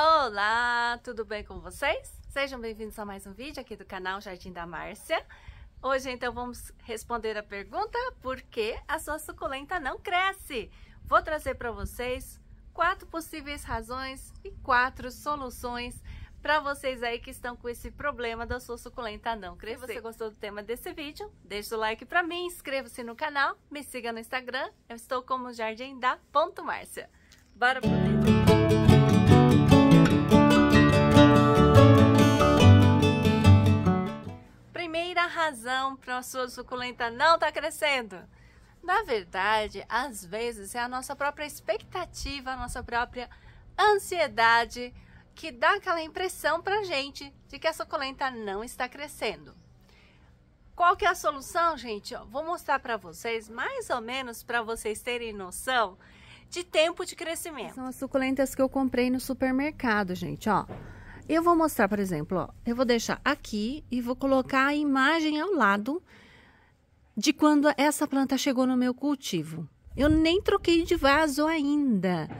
Olá, tudo bem com vocês? Sejam bem-vindos a mais um vídeo aqui do canal Jardim da Márcia. Hoje, então, vamos responder a pergunta por que a sua suculenta não cresce? Vou trazer para vocês quatro possíveis razões e quatro soluções para vocês aí que estão com esse problema da sua suculenta não crescer. Se você gostou do tema desse vídeo, deixa o like para mim, inscreva-se no canal, me siga no Instagram, eu estou como jardim da Ponto Márcia. Bora pro vídeo! primeira razão para a sua suculenta não estar tá crescendo. Na verdade, às vezes é a nossa própria expectativa, a nossa própria ansiedade que dá aquela impressão para a gente de que a suculenta não está crescendo. Qual que é a solução, gente? Vou mostrar para vocês, mais ou menos para vocês terem noção de tempo de crescimento. São as suculentas que eu comprei no supermercado, gente, ó. Eu vou mostrar, por exemplo, ó, eu vou deixar aqui e vou colocar a imagem ao lado de quando essa planta chegou no meu cultivo. Eu nem troquei de vaso ainda.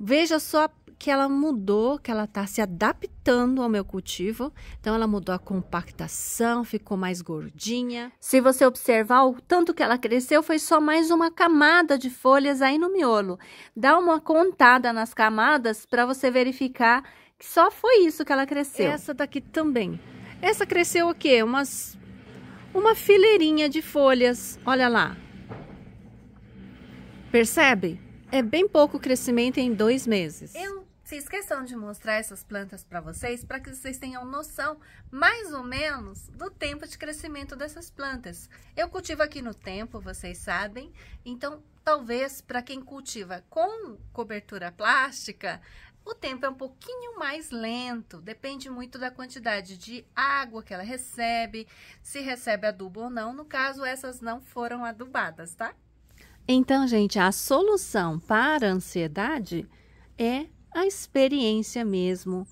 Veja só que ela mudou, que ela está se adaptando ao meu cultivo. Então, ela mudou a compactação, ficou mais gordinha. Se você observar, o tanto que ela cresceu foi só mais uma camada de folhas aí no miolo. Dá uma contada nas camadas para você verificar só foi isso que ela cresceu. Essa daqui também. Essa cresceu o quê? Umas uma fileirinha de folhas. Olha lá. Percebe? É bem pouco crescimento em dois meses. Eu fiz questão de mostrar essas plantas para vocês para que vocês tenham noção, mais ou menos, do tempo de crescimento dessas plantas. Eu cultivo aqui no tempo, vocês sabem, então talvez para quem cultiva com cobertura plástica, o tempo é um pouquinho mais lento, depende muito da quantidade de água que ela recebe, se recebe adubo ou não. No caso, essas não foram adubadas, tá? Então, gente, a solução para a ansiedade é a experiência mesmo.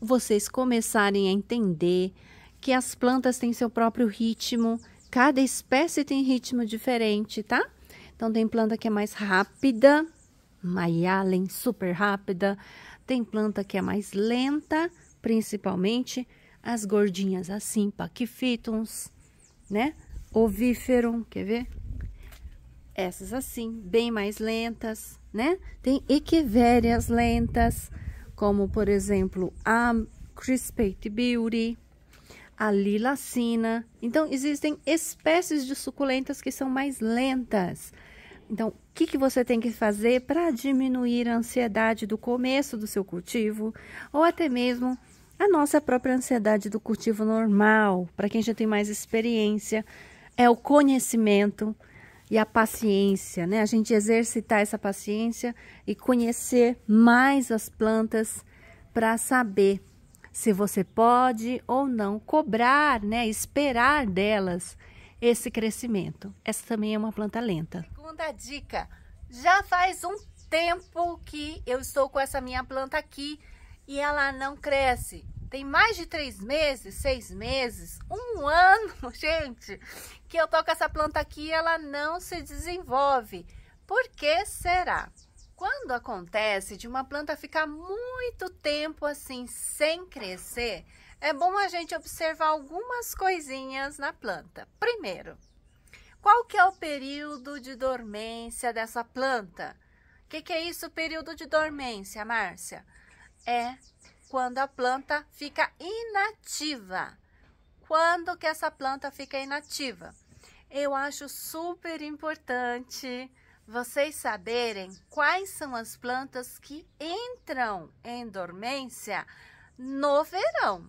Vocês começarem a entender que as plantas têm seu próprio ritmo, cada espécie tem ritmo diferente, tá? Então, tem planta que é mais rápida, Mayalen, super rápida. Tem planta que é mais lenta, principalmente as gordinhas, assim, paquifitums, né? Oviferum, quer ver? Essas assim, bem mais lentas, né? Tem equivérias lentas, como, por exemplo, a crispate beauty, a lilacina. Então, existem espécies de suculentas que são mais lentas, então, o que, que você tem que fazer para diminuir a ansiedade do começo do seu cultivo ou até mesmo a nossa própria ansiedade do cultivo normal? Para quem já tem mais experiência, é o conhecimento e a paciência, né? A gente exercitar essa paciência e conhecer mais as plantas para saber se você pode ou não cobrar, né? Esperar delas esse crescimento. Essa também é uma planta lenta segunda dica. Já faz um tempo que eu estou com essa minha planta aqui e ela não cresce. Tem mais de três meses, seis meses, um ano, gente, que eu tô com essa planta aqui e ela não se desenvolve. Por que será? Quando acontece de uma planta ficar muito tempo assim sem crescer, é bom a gente observar algumas coisinhas na planta. Primeiro, qual que é o período de dormência dessa planta? O que, que é isso, período de dormência, Márcia? É quando a planta fica inativa. Quando que essa planta fica inativa? Eu acho super importante vocês saberem quais são as plantas que entram em dormência no verão.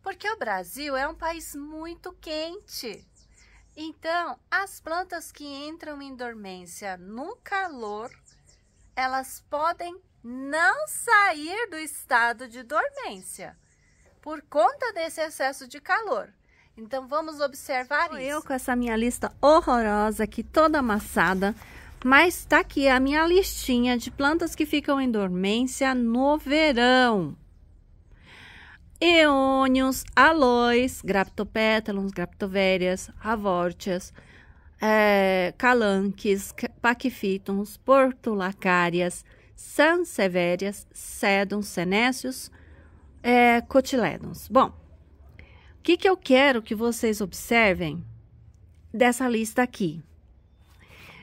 Porque o Brasil é um país muito quente. Então, as plantas que entram em dormência no calor, elas podem não sair do estado de dormência por conta desse excesso de calor. Então vamos observar Sou isso. Eu com essa minha lista horrorosa aqui toda amassada, mas tá aqui a minha listinha de plantas que ficam em dormência no verão eônios, alois, graptopétalons, graptovérias, Avórtias, é, calanques, paquifítons, portulacárias, sansevérias, cedons, senécios, é, cotilédons. Bom, o que, que eu quero que vocês observem dessa lista aqui?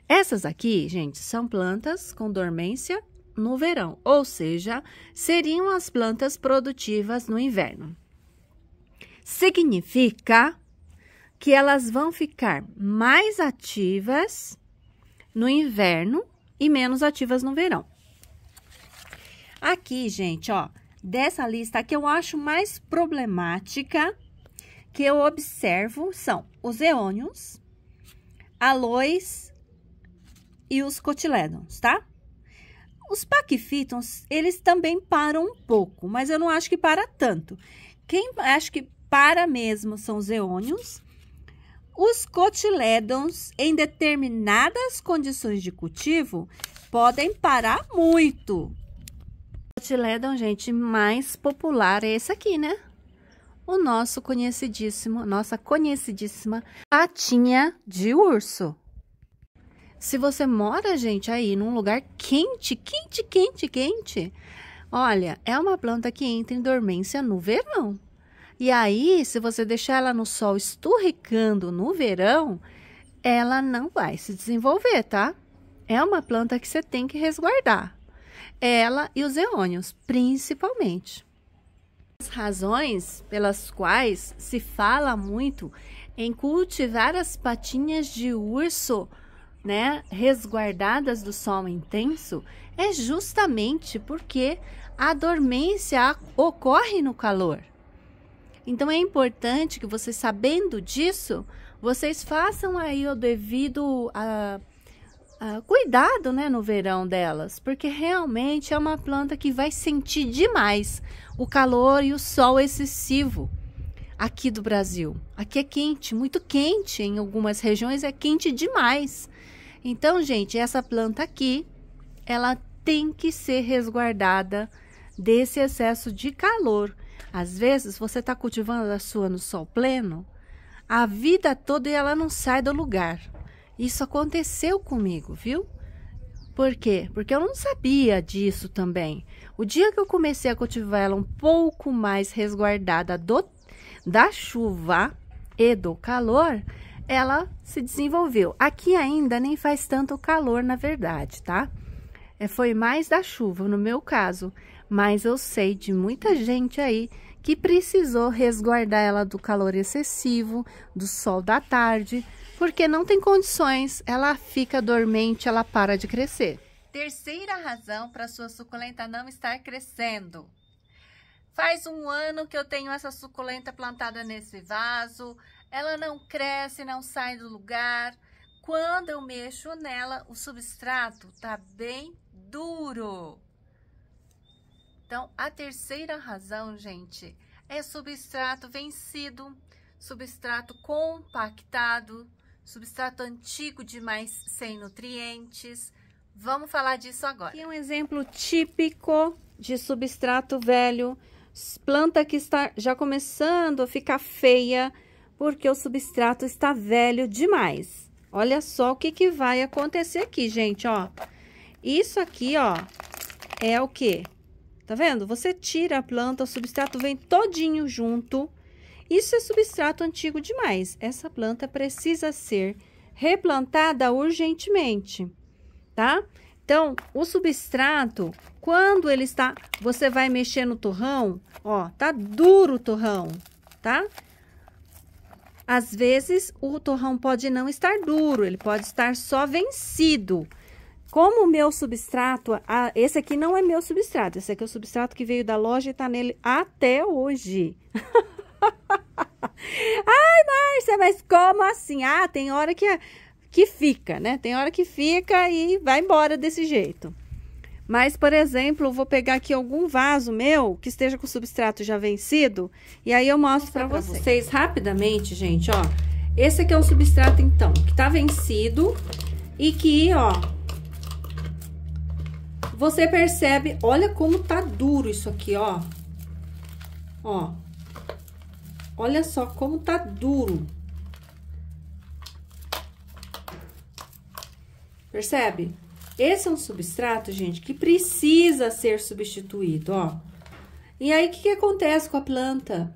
Essas aqui, gente, são plantas com dormência no verão, ou seja, seriam as plantas produtivas no inverno. Significa que elas vão ficar mais ativas no inverno e menos ativas no verão. Aqui, gente, ó, dessa lista que eu acho mais problemática que eu observo são os eônios, alois e os cotilédons, tá? Os paquifitons, eles também param um pouco, mas eu não acho que para tanto. Quem acho que para mesmo são os eônios, os cotiledons, em determinadas condições de cultivo, podem parar muito. O cotiledon, gente, mais popular é esse aqui, né? O nosso conhecidíssimo, nossa conhecidíssima patinha de urso. Se você mora, gente, aí num lugar quente, quente, quente, quente, olha, é uma planta que entra em dormência no verão. E aí, se você deixar ela no sol esturricando no verão, ela não vai se desenvolver, tá? É uma planta que você tem que resguardar. Ela e os eônios, principalmente. As razões pelas quais se fala muito em cultivar as patinhas de urso né, resguardadas do sol intenso, é justamente porque a dormência ocorre no calor. Então é importante que vocês sabendo disso, vocês façam aí o devido a, a cuidado, né, no verão delas, porque realmente é uma planta que vai sentir demais o calor e o sol excessivo aqui do Brasil. Aqui é quente, muito quente, em algumas regiões é quente demais. Então, gente, essa planta aqui, ela tem que ser resguardada desse excesso de calor. Às vezes, você está cultivando a sua no sol pleno a vida toda e ela não sai do lugar. Isso aconteceu comigo, viu? Por quê? Porque eu não sabia disso também. O dia que eu comecei a cultivar ela um pouco mais resguardada do, da chuva e do calor, ela se desenvolveu. Aqui ainda nem faz tanto calor, na verdade, tá? É, foi mais da chuva, no meu caso. Mas eu sei de muita gente aí que precisou resguardar ela do calor excessivo, do sol da tarde, porque não tem condições, ela fica dormente, ela para de crescer. Terceira razão para sua suculenta não estar crescendo. Faz um ano que eu tenho essa suculenta plantada nesse vaso, ela não cresce, não sai do lugar. Quando eu mexo nela, o substrato tá bem duro. Então, a terceira razão, gente, é substrato vencido, substrato compactado, substrato antigo demais sem nutrientes. Vamos falar disso agora. Aqui é um exemplo típico de substrato velho, planta que está já começando a ficar feia, porque o substrato está velho demais. Olha só o que, que vai acontecer aqui, gente, ó. Isso aqui, ó, é o quê? Tá vendo? Você tira a planta, o substrato vem todinho junto. Isso é substrato antigo demais. Essa planta precisa ser replantada urgentemente, tá? Então, o substrato, quando ele está, você vai mexer no torrão, ó, tá duro o torrão, tá? Às vezes, o torrão pode não estar duro, ele pode estar só vencido. Como o meu substrato, esse aqui não é meu substrato, esse aqui é o substrato que veio da loja e tá nele até hoje. Ai, Márcia, mas como assim? Ah, tem hora que, é, que fica, né? Tem hora que fica e vai embora desse jeito. Mas, por exemplo, vou pegar aqui algum vaso meu que esteja com substrato já vencido e aí eu mostro para vocês. vocês rapidamente, gente, ó. Esse aqui é um substrato então que tá vencido e que, ó, você percebe, olha como tá duro isso aqui, ó. Ó. Olha só como tá duro. Percebe? Esse é um substrato, gente, que precisa ser substituído, ó. E aí, o que, que acontece com a planta?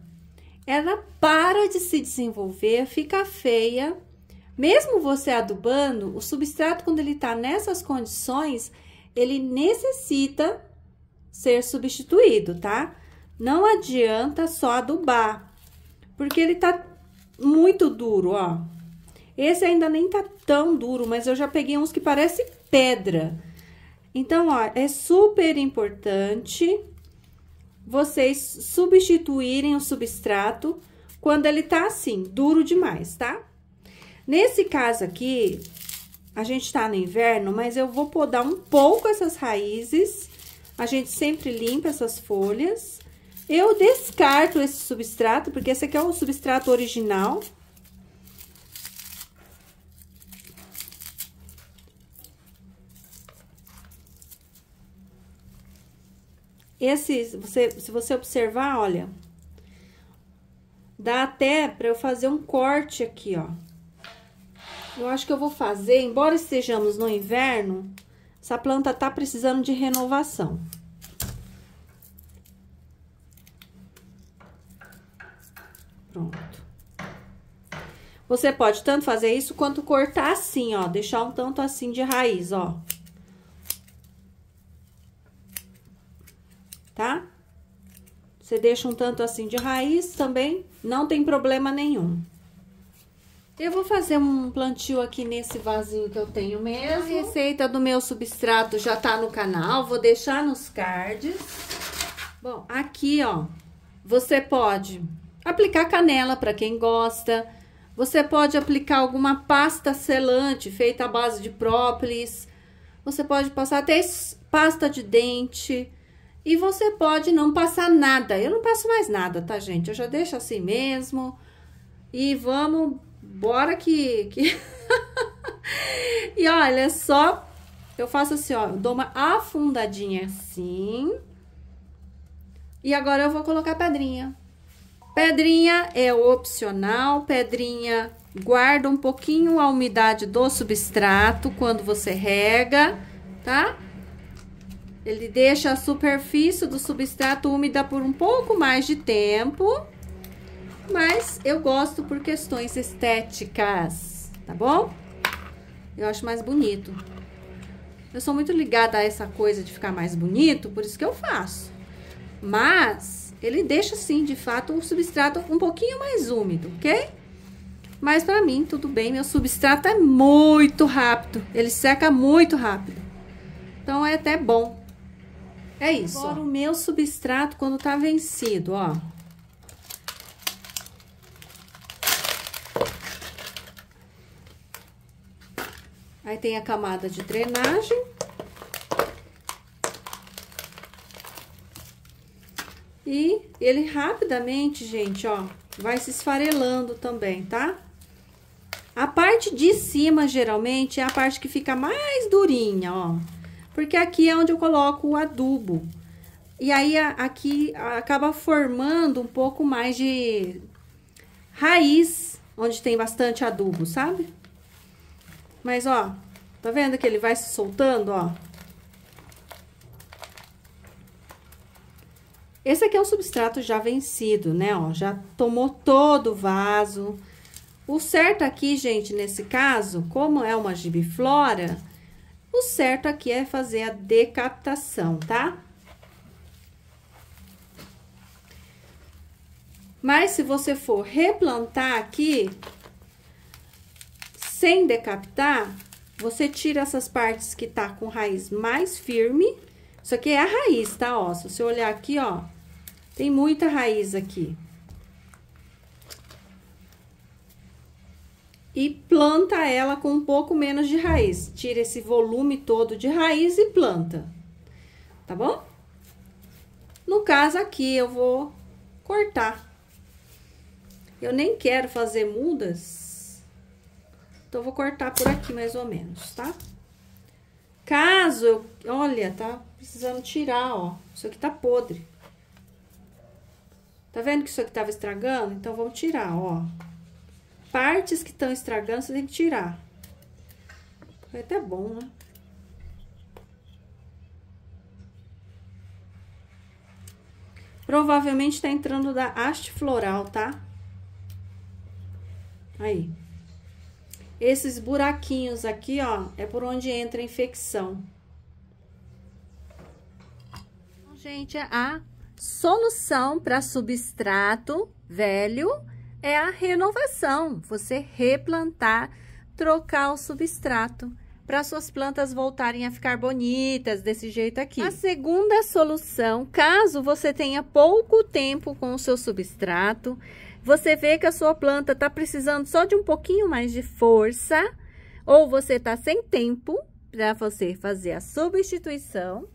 Ela para de se desenvolver, fica feia. Mesmo você adubando, o substrato, quando ele tá nessas condições, ele necessita ser substituído, tá? Não adianta só adubar, porque ele tá muito duro, ó. Esse ainda nem tá tão duro, mas eu já peguei uns que parece pedra. Então, ó, é super importante vocês substituírem o substrato quando ele tá assim, duro demais, tá? Nesse caso aqui, a gente tá no inverno, mas eu vou podar um pouco essas raízes. A gente sempre limpa essas folhas. Eu descarto esse substrato, porque esse aqui é o substrato original, Esse, você, se você observar, olha, dá até para eu fazer um corte aqui, ó. Eu acho que eu vou fazer, embora estejamos no inverno, essa planta tá precisando de renovação. Pronto. Você pode tanto fazer isso quanto cortar assim, ó, deixar um tanto assim de raiz, ó. tá? Você deixa um tanto assim de raiz também, não tem problema nenhum. Eu vou fazer um plantio aqui nesse vasinho que eu tenho mesmo. A receita do meu substrato já tá no canal, vou deixar nos cards. Bom, aqui, ó, você pode aplicar canela para quem gosta. Você pode aplicar alguma pasta selante feita à base de própolis. Você pode passar até pasta de dente. E você pode não passar nada. Eu não passo mais nada, tá, gente? Eu já deixo assim mesmo. E vamos, bora que... que... e olha, só... Eu faço assim, ó. Dou uma afundadinha assim. E agora eu vou colocar pedrinha. Pedrinha é opcional. Pedrinha guarda um pouquinho a umidade do substrato quando você rega, tá? Tá? Ele deixa a superfície do substrato úmida por um pouco mais de tempo, mas eu gosto por questões estéticas, tá bom? Eu acho mais bonito. Eu sou muito ligada a essa coisa de ficar mais bonito, por isso que eu faço. Mas ele deixa sim, de fato, o substrato um pouquinho mais úmido, ok? Mas para mim tudo bem, meu substrato é muito rápido, ele seca muito rápido. Então é até bom é isso. Agora, o meu substrato, quando tá vencido, ó. Aí tem a camada de drenagem. E ele rapidamente, gente, ó, vai se esfarelando também, tá? A parte de cima, geralmente, é a parte que fica mais durinha, ó porque aqui é onde eu coloco o adubo. E aí, aqui acaba formando um pouco mais de raiz, onde tem bastante adubo, sabe? Mas, ó, tá vendo que ele vai se soltando, ó? Esse aqui é um substrato já vencido, né, ó, já tomou todo o vaso. O certo aqui, gente, nesse caso, como é uma gibiflora o certo aqui é fazer a decapitação, tá? Mas, se você for replantar aqui, sem decapitar, você tira essas partes que tá com raiz mais firme. Isso aqui é a raiz, tá? Ó, se você olhar aqui, ó, tem muita raiz aqui. e planta ela com um pouco menos de raiz. Tira esse volume todo de raiz e planta, tá bom? No caso aqui, eu vou cortar. Eu nem quero fazer mudas, então vou cortar por aqui mais ou menos, tá? Caso eu... Olha, tá precisando tirar, ó. Isso aqui tá podre. Tá vendo que isso aqui tava estragando? Então, vamos tirar, ó partes que estão estragando, você tem que tirar. Foi até bom, né? Provavelmente tá entrando da haste floral, tá? Aí. Esses buraquinhos aqui, ó, é por onde entra a infecção. Então, gente, é a solução para substrato velho é a renovação, você replantar, trocar o substrato para suas plantas voltarem a ficar bonitas desse jeito aqui. A segunda solução, caso você tenha pouco tempo com o seu substrato, você vê que a sua planta está precisando só de um pouquinho mais de força, ou você está sem tempo para você fazer a substituição,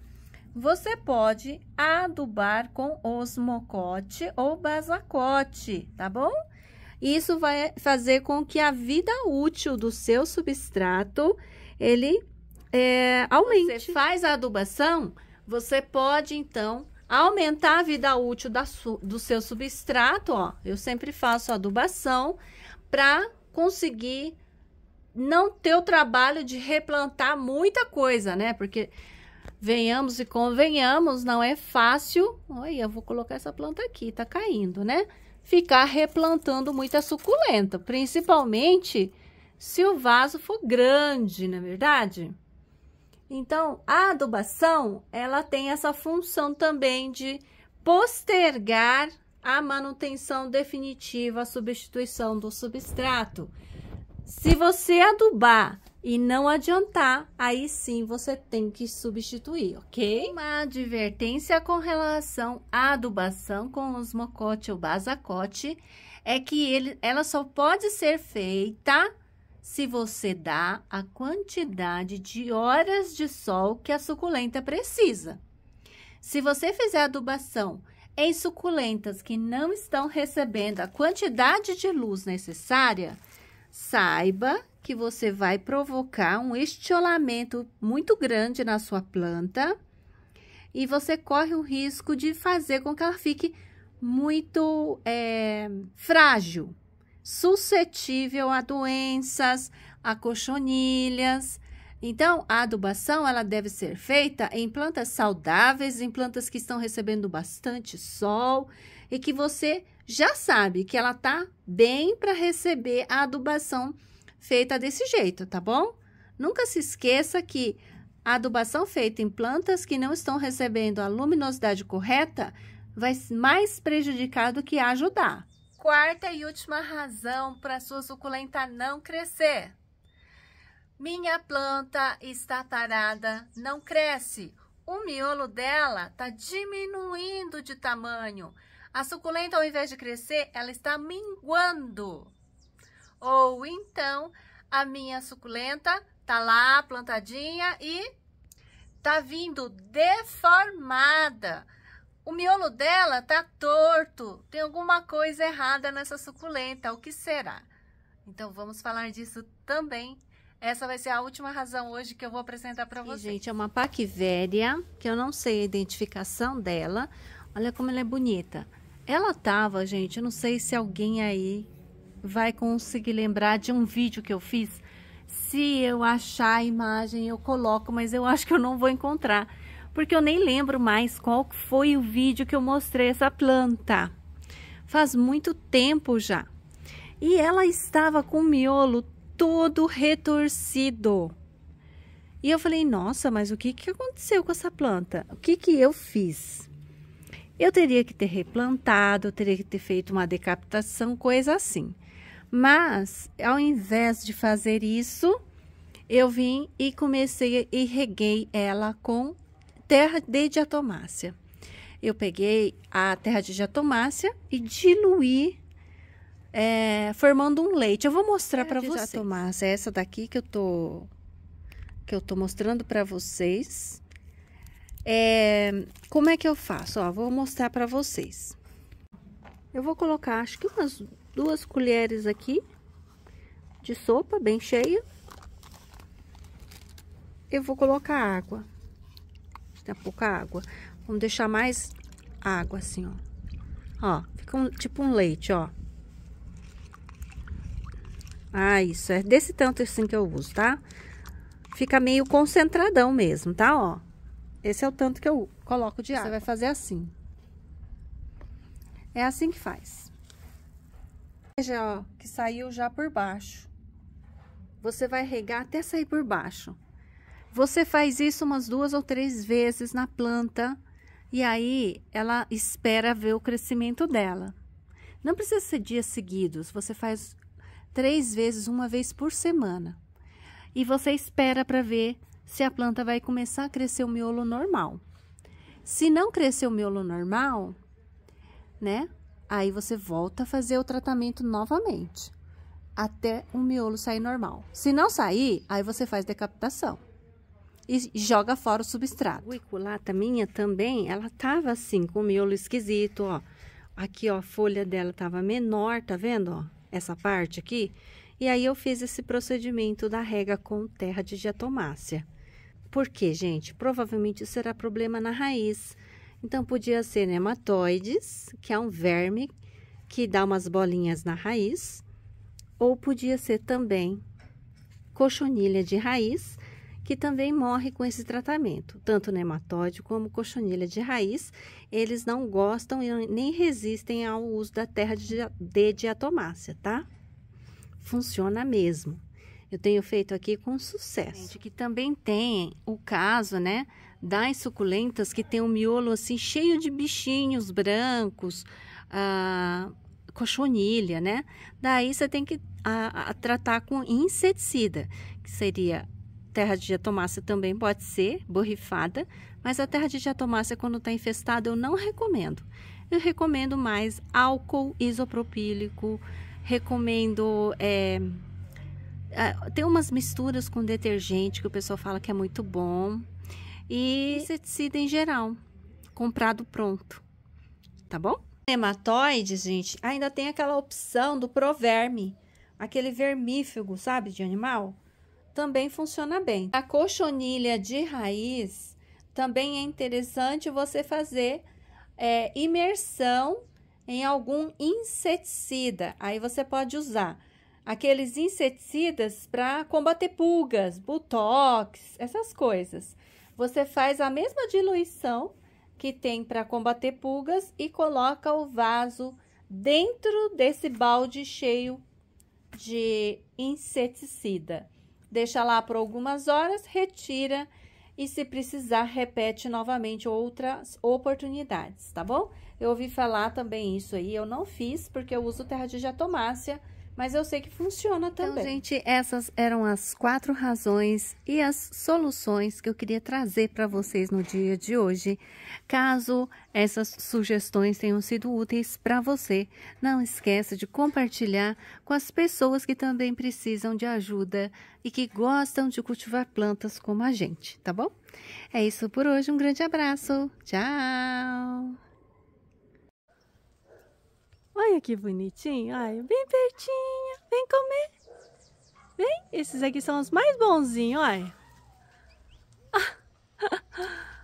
você pode adubar com osmocote ou basacote, tá bom? E isso vai fazer com que a vida útil do seu substrato, ele é, aumente. Você faz a adubação, você pode, então, aumentar a vida útil da, do seu substrato, ó. Eu sempre faço adubação para conseguir não ter o trabalho de replantar muita coisa, né? Porque venhamos e convenhamos, não é fácil. Olha, eu vou colocar essa planta aqui, tá caindo, né? ficar replantando muita suculenta, principalmente se o vaso for grande, não é verdade? Então, a adubação, ela tem essa função também de postergar a manutenção definitiva, a substituição do substrato. Se você adubar e não adiantar, aí sim você tem que substituir, ok? Uma advertência com relação à adubação com os mocote ou basacote é que ele, ela só pode ser feita se você dá a quantidade de horas de sol que a suculenta precisa. Se você fizer adubação em suculentas que não estão recebendo a quantidade de luz necessária, saiba que você vai provocar um estiolamento muito grande na sua planta e você corre o risco de fazer com que ela fique muito é, frágil, suscetível a doenças, a cochonilhas. Então, a adubação ela deve ser feita em plantas saudáveis, em plantas que estão recebendo bastante sol e que você já sabe que ela está bem para receber a adubação feita desse jeito, tá bom? Nunca se esqueça que a adubação feita em plantas que não estão recebendo a luminosidade correta vai mais prejudicar do que ajudar. Quarta e última razão para sua suculenta não crescer. Minha planta está parada, não cresce. O miolo dela está diminuindo de tamanho. A suculenta, ao invés de crescer, ela está minguando. Ou então a minha suculenta tá lá plantadinha e tá vindo deformada. O miolo dela tá torto. Tem alguma coisa errada nessa suculenta. O que será? Então vamos falar disso também. Essa vai ser a última razão hoje que eu vou apresentar para vocês. Gente, é uma paquivéria que eu não sei a identificação dela. Olha como ela é bonita. Ela tava, gente, eu não sei se alguém aí vai conseguir lembrar de um vídeo que eu fiz. Se eu achar a imagem, eu coloco, mas eu acho que eu não vou encontrar. Porque eu nem lembro mais qual foi o vídeo que eu mostrei essa planta. Faz muito tempo já. E ela estava com o miolo todo retorcido. E eu falei, nossa, mas o que, que aconteceu com essa planta? O que, que eu fiz? Eu teria que ter replantado, eu teria que ter feito uma decapitação, coisa assim. Mas, ao invés de fazer isso, eu vim e comecei e reguei ela com terra de diatomácia. Eu peguei a terra de diatomácia e diluí, é, formando um leite. Eu vou mostrar para vocês. Diatomácia é essa daqui que eu tô que eu tô mostrando para vocês. É, como é que eu faço? Ó, vou mostrar para vocês. Eu vou colocar, acho que umas duas colheres aqui de sopa bem cheia. Eu vou colocar água. Tem pouca água. Vamos deixar mais água assim, ó. Ó, fica um, tipo um leite, ó. Ah, isso. É desse tanto assim que eu uso, tá? Fica meio concentradão mesmo, tá? Ó. Esse é o tanto que eu coloco de água. Você vai fazer assim. É assim que faz. Veja, ó, que saiu já por baixo. Você vai regar até sair por baixo. Você faz isso umas duas ou três vezes na planta e aí ela espera ver o crescimento dela. Não precisa ser dias seguidos, você faz três vezes, uma vez por semana. E você espera para ver se a planta vai começar a crescer o miolo normal. Se não crescer o miolo normal, né? Aí você volta a fazer o tratamento novamente, até o miolo sair normal. Se não sair, aí você faz decapitação e joga fora o substrato. O iculata minha também, ela tava assim, com o miolo esquisito, ó. Aqui, ó, a folha dela tava menor, tá vendo, ó? Essa parte aqui. E aí, eu fiz esse procedimento da rega com terra de diatomácea. Por quê, gente? Provavelmente será problema na raiz então, podia ser nematoides, que é um verme que dá umas bolinhas na raiz, ou podia ser também cochonilha de raiz, que também morre com esse tratamento. Tanto nematóide como cochonilha de raiz, eles não gostam e nem resistem ao uso da terra de diatomácia, tá? Funciona mesmo eu tenho feito aqui com sucesso. Que também tem o caso, né, das suculentas que tem um miolo assim cheio de bichinhos brancos, ah, cochonilha, né? Daí você tem que a, a tratar com inseticida, que seria terra de diatomácea também pode ser borrifada, mas a terra de diatomácea quando está infestada eu não recomendo. Eu recomendo mais álcool isopropílico, recomendo é, é, tem umas misturas com detergente que o pessoal fala que é muito bom. E inseticida em geral, comprado pronto. Tá bom? Nematóides, gente, ainda tem aquela opção do proverme, aquele vermífugo, sabe, de animal? Também funciona bem. A cochonilha de raiz também é interessante você fazer é, imersão em algum inseticida. Aí você pode usar aqueles inseticidas para combater pulgas, botox, essas coisas. Você faz a mesma diluição que tem para combater pulgas e coloca o vaso dentro desse balde cheio de inseticida. Deixa lá por algumas horas, retira e se precisar repete novamente outras oportunidades, tá bom? Eu ouvi falar também isso aí, eu não fiz porque eu uso terra de jatomácia mas eu sei que funciona então, também. Então, gente, essas eram as quatro razões e as soluções que eu queria trazer para vocês no dia de hoje. Caso essas sugestões tenham sido úteis para você, não esqueça de compartilhar com as pessoas que também precisam de ajuda e que gostam de cultivar plantas como a gente, tá bom? É isso por hoje, um grande abraço. Tchau. Olha que bonitinho. Ai, bem pertinho. Vem comer. Vem. Esses aqui são os mais bonzinhos, olha.